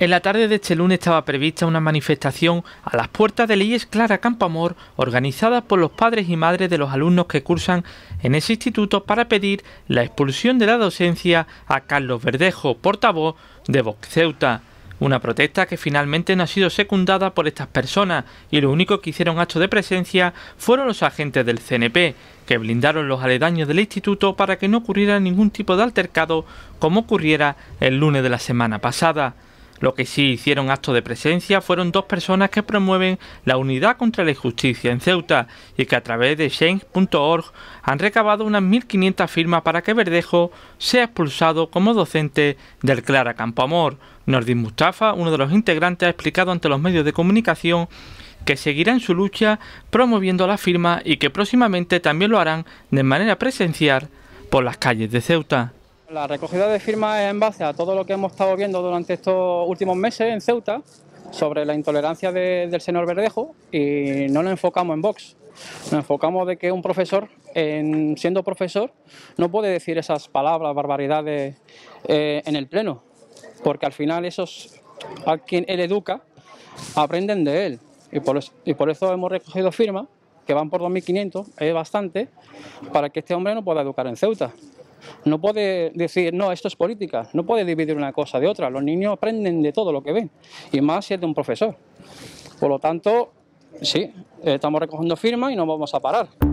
En la tarde de este lunes estaba prevista una manifestación a las puertas de Leyes Clara Campamor, organizada por los padres y madres de los alumnos que cursan en ese instituto para pedir la expulsión de la docencia a Carlos Verdejo, portavoz de Vox Ceuta. Una protesta que finalmente no ha sido secundada por estas personas y lo único que hicieron acto de presencia fueron los agentes del CNP, que blindaron los aledaños del instituto para que no ocurriera ningún tipo de altercado como ocurriera el lunes de la semana pasada. Lo que sí hicieron acto de presencia fueron dos personas que promueven la unidad contra la injusticia en Ceuta y que a través de change.org han recabado unas 1.500 firmas para que Verdejo sea expulsado como docente del Clara Campoamor. Nordin Mustafa, uno de los integrantes, ha explicado ante los medios de comunicación que seguirá en su lucha promoviendo la firma y que próximamente también lo harán de manera presencial por las calles de Ceuta. La recogida de firmas es en base a todo lo que hemos estado viendo durante estos últimos meses en Ceuta sobre la intolerancia del señor Verdejo y no nos enfocamos en Vox. Nos enfocamos de que un profesor, siendo profesor, no puede decir esas palabras, barbaridades eh, en el pleno, porque al final esos a quien él educa aprenden de él. Y por, y por eso hemos recogido firmas, que van por 2.500, es bastante, para que este hombre no pueda educar en Ceuta. No puede decir, no, esto es política, no puede dividir una cosa de otra. Los niños aprenden de todo lo que ven, y más si es de un profesor. Por lo tanto, sí, estamos recogiendo firmas y no vamos a parar.